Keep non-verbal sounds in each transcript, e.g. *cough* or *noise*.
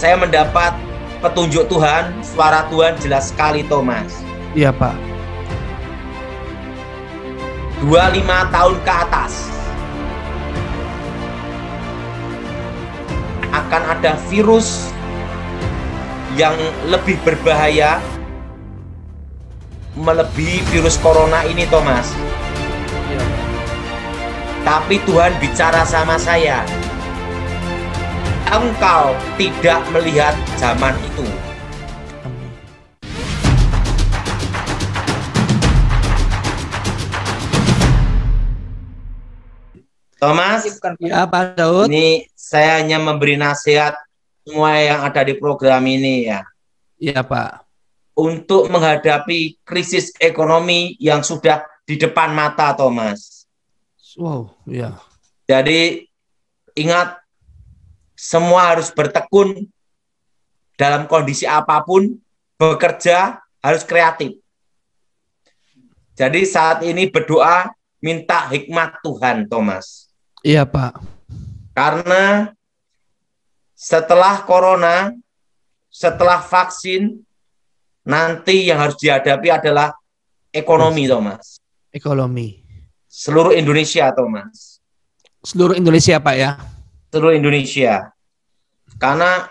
saya mendapat petunjuk Tuhan, suara Tuhan jelas sekali Thomas. Iya Pak. 25 tahun ke atas akan ada virus yang lebih berbahaya melebihi virus corona ini Thomas. Iya, Tapi Tuhan bicara sama saya, engkau tidak melihat zaman itu. Thomas, ya, Pak Daud. ini saya hanya memberi nasihat semua yang ada di program ini ya. Iya Pak. Untuk menghadapi krisis ekonomi yang sudah di depan mata Thomas. Wow, ya. Jadi ingat semua harus bertekun dalam kondisi apapun, bekerja harus kreatif. Jadi saat ini berdoa minta hikmat Tuhan, Thomas. Iya, Pak. Karena setelah corona, setelah vaksin, nanti yang harus dihadapi adalah ekonomi, Thomas. Ekonomi. Seluruh Indonesia, Thomas. Seluruh Indonesia, Pak ya seluruh Indonesia. Karena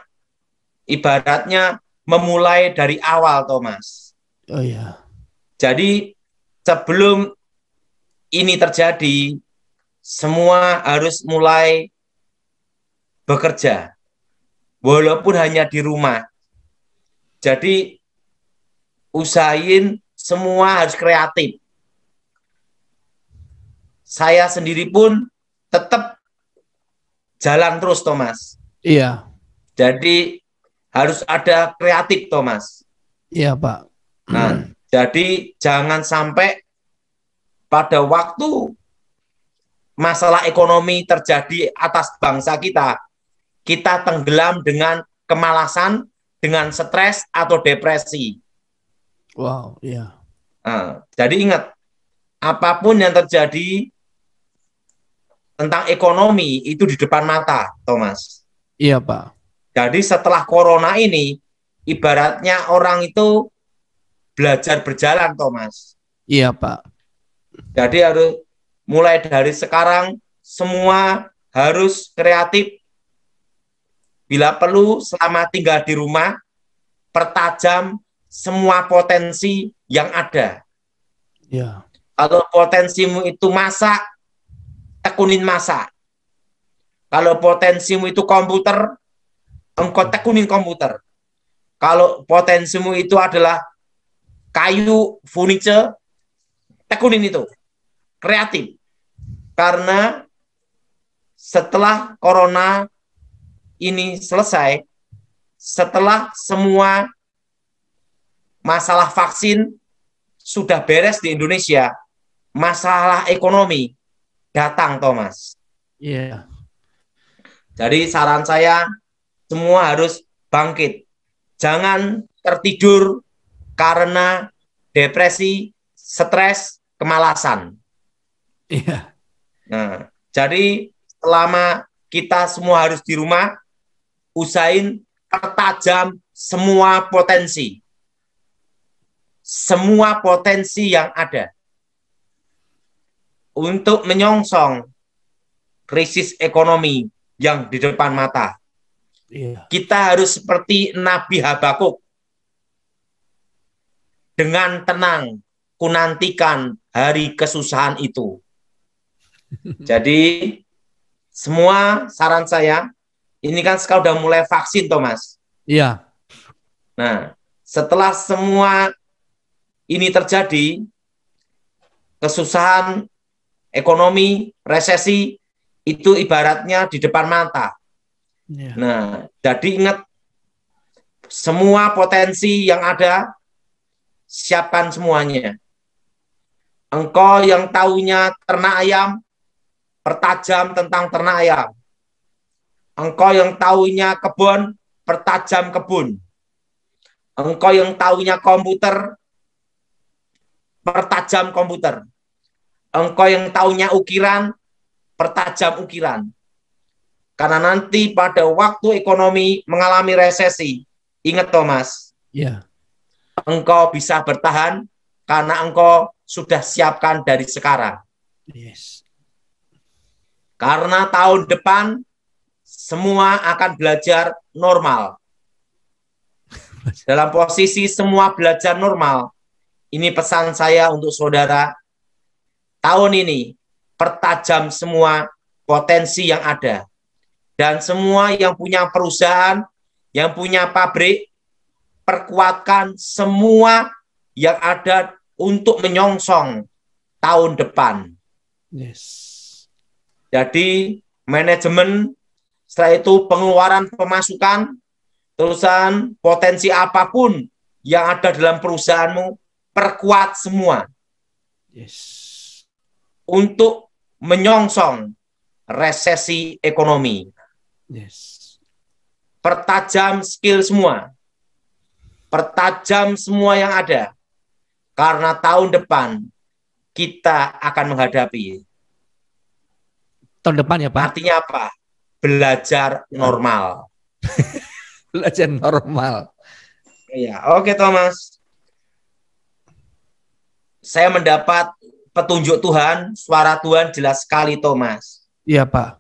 ibaratnya memulai dari awal, Thomas. Oh iya. Jadi sebelum ini terjadi, semua harus mulai bekerja, walaupun hanya di rumah. Jadi usahain semua harus kreatif. Saya sendiri pun tetap jalan terus Thomas. Iya. Jadi harus ada kreatif Thomas. Iya Pak. Nah, hmm. jadi jangan sampai pada waktu masalah ekonomi terjadi atas bangsa kita, kita tenggelam dengan kemalasan, dengan stres atau depresi. Wow, iya. Nah, jadi ingat, apapun yang terjadi, tentang ekonomi itu di depan mata, Thomas. Iya, Pak. Jadi setelah corona ini ibaratnya orang itu belajar berjalan, Thomas. Iya, Pak. Jadi harus mulai dari sekarang semua harus kreatif. Bila perlu selama tinggal di rumah pertajam semua potensi yang ada. Ya. Kalau potensimu itu masak, tekunin masa. Kalau potensimu itu komputer, engkau tekunin komputer. Kalau potensimu itu adalah kayu, furniture, tekunin itu. Kreatif. Karena setelah corona ini selesai, setelah semua masalah vaksin sudah beres di Indonesia, masalah ekonomi datang Thomas. Iya. Yeah. Jadi saran saya semua harus bangkit. Jangan tertidur karena depresi, stres, kemalasan. Iya. Nah, jadi selama kita semua harus di rumah, usahain pertajam semua potensi. Semua potensi yang ada untuk menyongsong krisis ekonomi yang di depan mata. Iya. Kita harus seperti Nabi Habakuk. Dengan tenang, kunantikan hari kesusahan itu. *laughs* Jadi, semua saran saya, ini kan sekarang udah mulai vaksin, Thomas. Iya. Nah, setelah semua ini terjadi, kesusahan ekonomi, resesi itu ibaratnya di depan mata. Yeah. Nah, jadi ingat semua potensi yang ada siapkan semuanya. Engkau yang tahunya ternak ayam, pertajam tentang ternak ayam. Engkau yang tahunya kebun, pertajam kebun. Engkau yang tahunya komputer, pertajam komputer. Engkau yang taunya ukiran, pertajam ukiran. Karena nanti pada waktu ekonomi mengalami resesi, ingat Thomas. Yeah. Engkau bisa bertahan karena engkau sudah siapkan dari sekarang. Yes. Karena tahun depan semua akan belajar normal. *laughs* Dalam posisi semua belajar normal. Ini pesan saya untuk saudara tahun ini pertajam semua potensi yang ada. Dan semua yang punya perusahaan, yang punya pabrik, perkuatkan semua yang ada untuk menyongsong tahun depan. Yes. Jadi manajemen setelah itu pengeluaran pemasukan, terusan potensi apapun yang ada dalam perusahaanmu perkuat semua. Yes untuk menyongsong resesi ekonomi. Yes. Pertajam skill semua. Pertajam semua yang ada. Karena tahun depan kita akan menghadapi. Tahun depan ya Pak? Artinya apa? Belajar normal. *laughs* Belajar normal. Iya, oke Thomas. Saya mendapat petunjuk Tuhan, suara Tuhan jelas sekali Thomas. Iya, Pak.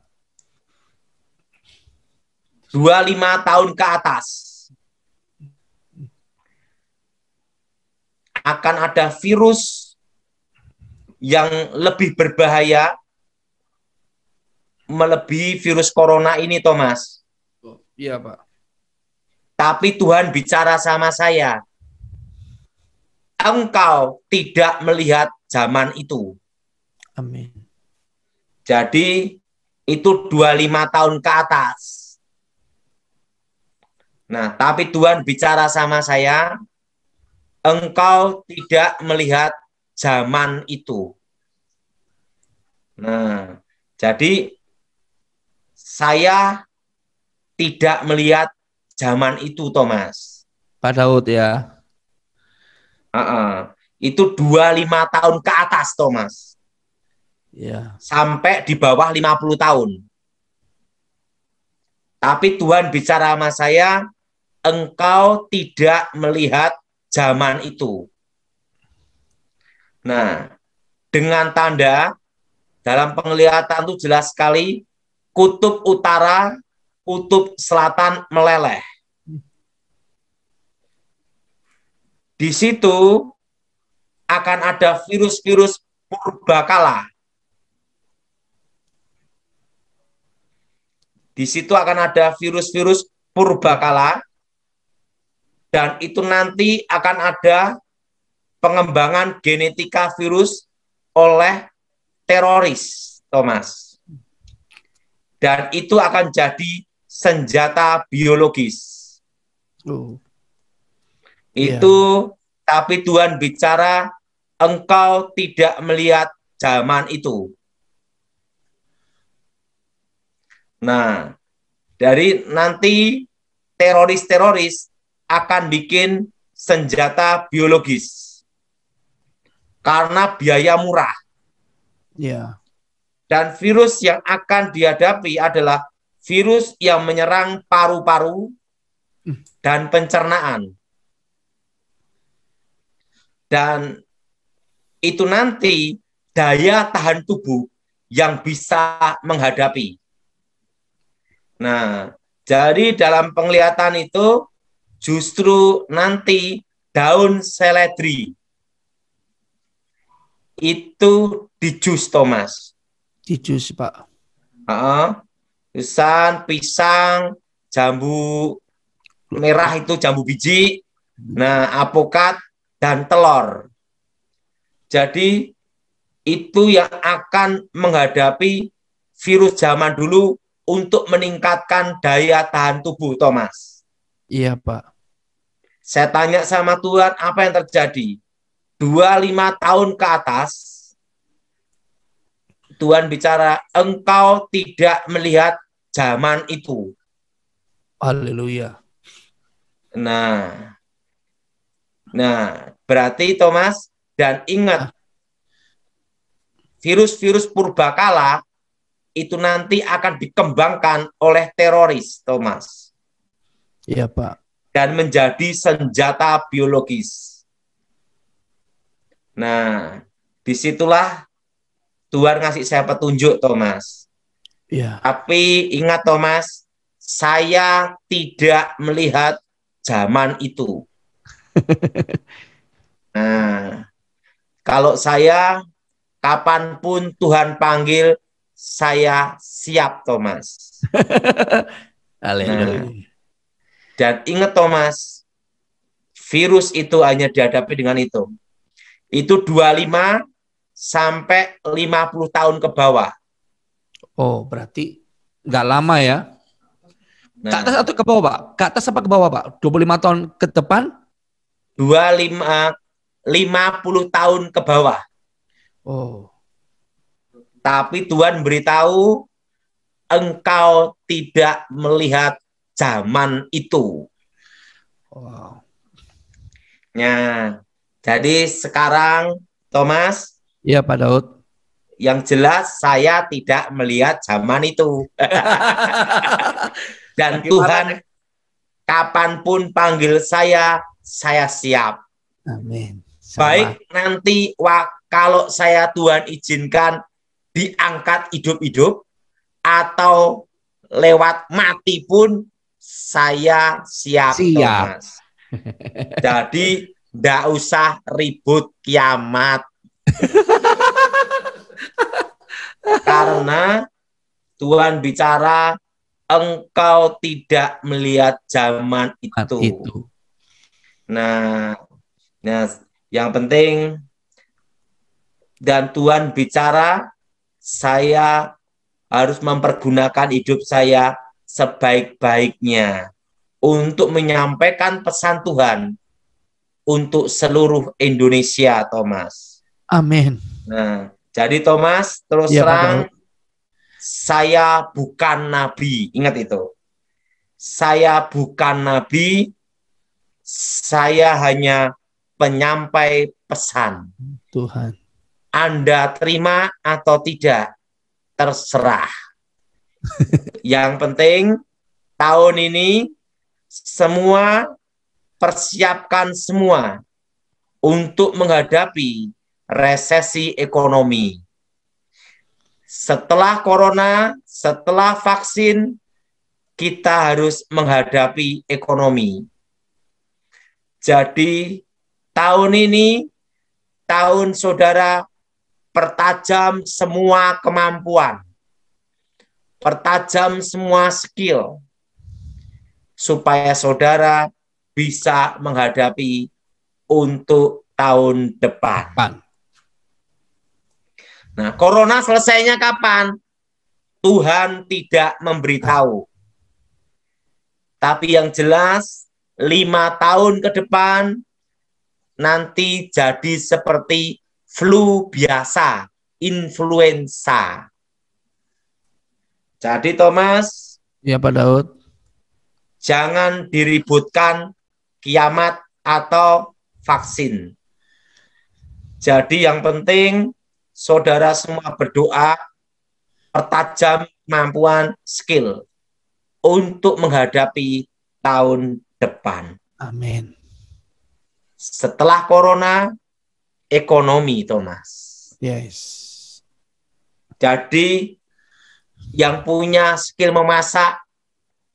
25 tahun ke atas. Akan ada virus yang lebih berbahaya melebihi virus corona ini, Thomas. Iya, Pak. Tapi Tuhan bicara sama saya engkau tidak melihat zaman itu. Amin. Jadi itu 25 tahun ke atas. Nah, tapi Tuhan bicara sama saya, engkau tidak melihat zaman itu. Nah, jadi saya tidak melihat zaman itu, Thomas. Pak Daud ya. Uh -uh. Itu 25 tahun ke atas, Thomas. Yeah. Sampai di bawah 50 tahun. Tapi Tuhan bicara sama saya, engkau tidak melihat zaman itu. Nah, dengan tanda dalam penglihatan itu jelas sekali kutub utara, kutub selatan meleleh. Di situ akan ada virus-virus purbakala. Di situ akan ada virus-virus purbakala dan itu nanti akan ada pengembangan genetika virus oleh teroris, Thomas. Dan itu akan jadi senjata biologis. Uh. Itu yeah tapi Tuhan bicara, engkau tidak melihat zaman itu. Nah, dari nanti teroris-teroris akan bikin senjata biologis karena biaya murah. Yeah. Dan virus yang akan dihadapi adalah virus yang menyerang paru-paru hmm. dan pencernaan dan itu nanti daya tahan tubuh yang bisa menghadapi. Nah, jadi dalam penglihatan itu justru nanti daun seledri itu dijus Thomas. Dijus Pak. Uh, pisang, pisang, jambu merah itu jambu biji. Nah, apokat dan telur. Jadi itu yang akan menghadapi virus zaman dulu untuk meningkatkan daya tahan tubuh, Thomas. Iya, Pak. Saya tanya sama Tuhan apa yang terjadi. 25 tahun ke atas, Tuhan bicara, engkau tidak melihat zaman itu. Haleluya. Nah, Nah, berarti Thomas dan ingat ah. virus-virus purbakala itu nanti akan dikembangkan oleh teroris, Thomas. Iya, Pak. Dan menjadi senjata biologis. Nah, disitulah Tuhan ngasih saya petunjuk, Thomas. Iya. Tapi ingat, Thomas, saya tidak melihat zaman itu. *laughs* nah, kalau saya kapanpun Tuhan panggil, saya siap Thomas. *laughs* nah, dan ingat Thomas, virus itu hanya dihadapi dengan itu. Itu 25 sampai 50 tahun ke bawah. Oh, berarti nggak lama ya? Nah. Ke atas atau ke bawah, Pak? Ke atas apa ke bawah, Pak? 25 tahun ke depan 25 50 tahun ke bawah. Oh. Tapi Tuhan beritahu engkau tidak melihat zaman itu. Wow. Nah, jadi sekarang Thomas. Iya Pak Daud. Yang jelas saya tidak melihat zaman itu. *laughs* Dan Tuhan kapanpun panggil saya, saya siap. Amin. Sama. Baik nanti wah, kalau saya Tuhan izinkan diangkat hidup-hidup atau lewat mati pun saya siap. Siap. Thomas. Jadi ndak usah ribut kiamat. *laughs* Karena Tuhan bicara engkau tidak melihat zaman itu. itu. Nah, nah yang penting dan Tuhan bicara, saya harus mempergunakan hidup saya sebaik-baiknya untuk menyampaikan pesan Tuhan untuk seluruh Indonesia, Thomas. Amin. Nah, jadi Thomas terus ya, terang saya bukan nabi, ingat itu. Saya bukan nabi, saya hanya penyampai pesan. Tuhan. Anda terima atau tidak, terserah. *laughs* Yang penting tahun ini semua persiapkan semua untuk menghadapi resesi ekonomi. Setelah corona, setelah vaksin, kita harus menghadapi ekonomi. Jadi tahun ini tahun saudara pertajam semua kemampuan. Pertajam semua skill supaya saudara bisa menghadapi untuk tahun depan. Pan. Nah, corona selesainya kapan? Tuhan tidak memberitahu. Tapi yang jelas lima tahun ke depan nanti jadi seperti flu biasa, influenza. Jadi Thomas, ya Pak Daud, jangan diributkan kiamat atau vaksin. Jadi yang penting saudara semua berdoa pertajam kemampuan skill untuk menghadapi tahun Amin. Setelah corona, ekonomi, Thomas. Yes. Jadi yang punya skill memasak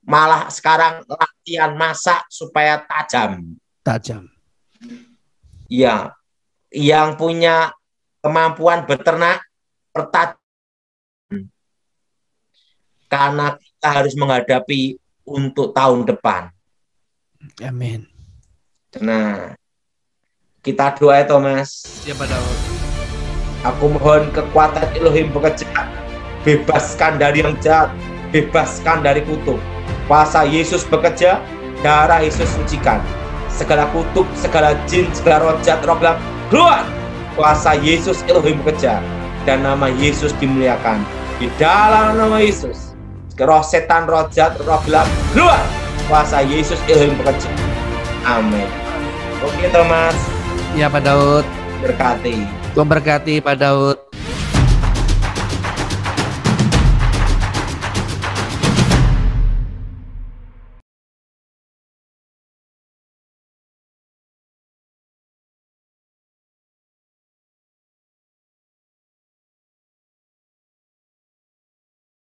malah sekarang latihan masak supaya tajam. Tajam. Ya, Yang punya kemampuan beternak pertajam. Karena kita harus menghadapi untuk tahun depan. Amin. Nah, kita doa itu mas. Siapa tahu. Aku mohon kekuatan Elohim bekerja, bebaskan dari yang jahat, bebaskan dari kutuk. Kuasa Yesus bekerja, darah Yesus sucikan. Segala kutuk, segala jin, segala roh jahat, roh gelap, keluar. Kuasa Yesus Elohim bekerja, dan nama Yesus dimuliakan. Di dalam nama Yesus, roh setan, roh jahat, roh gelap, keluar kuasa Yesus Elohim pekerja. Amin. Oke Thomas. Ya Pak Daud. Berkati. Memberkati Pak Daud.